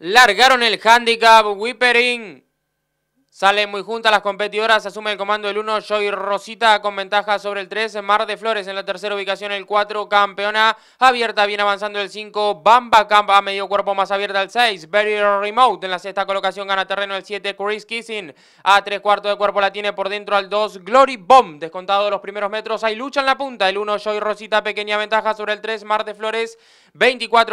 Largaron el handicap, Whippering Salen muy juntas las competidoras, asume el comando el 1, Joy Rosita con ventaja sobre el 3, Mar de Flores en la tercera ubicación, el 4, campeona abierta, viene avanzando el 5, Bamba Campa a medio cuerpo más abierta el 6, Very Remote en la sexta colocación gana terreno el 7, Chris Kissing a tres cuartos de cuerpo la tiene por dentro al 2, Glory Bomb, descontado los primeros metros, hay lucha en la punta, el 1, Joy Rosita, pequeña ventaja sobre el 3, Mar de Flores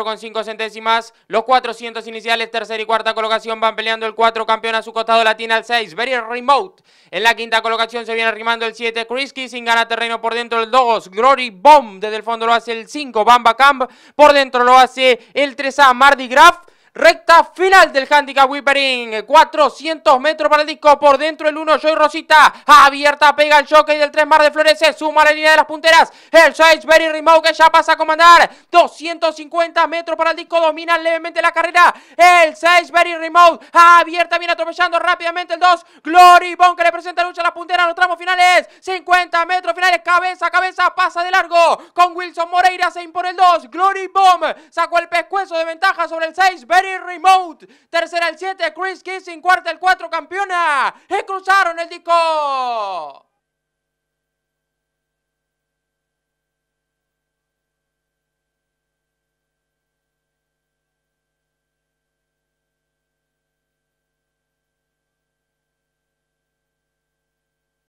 con 5 centésimas, los 400 iniciales, tercera y cuarta colocación van peleando el 4, campeona a su costado la tiene al 6, Very Remote. En la quinta colocación se viene arrimando el 7, Chris sin ganar terreno por dentro el 2, Glory Bomb desde el fondo lo hace el 5, Bamba Camp por dentro lo hace el 3A, Mardi Graf. Recta final del handicap Whippering. 400 metros para el disco. Por dentro el 1, Joy Rosita. Abierta, pega el choque del 3 Mar de Flores. Se suma la línea de las punteras. El 6, Berry Remote que ya pasa a comandar. 250 metros para el disco. Domina levemente la carrera. El 6, Berry Remote, Abierta, viene atropellando rápidamente el 2. Glory Bomb que le presenta lucha a la puntera los tramos finales. 50 metros finales. Cabeza a cabeza. Pasa de largo. Con Wilson Moreira se impone el 2. Glory Bomb sacó el pescuezo de ventaja sobre el 6. Berry Remote. Tercera el 7, Chris Kissing. Cuarta el 4, campeona. Y cruzaron el disco.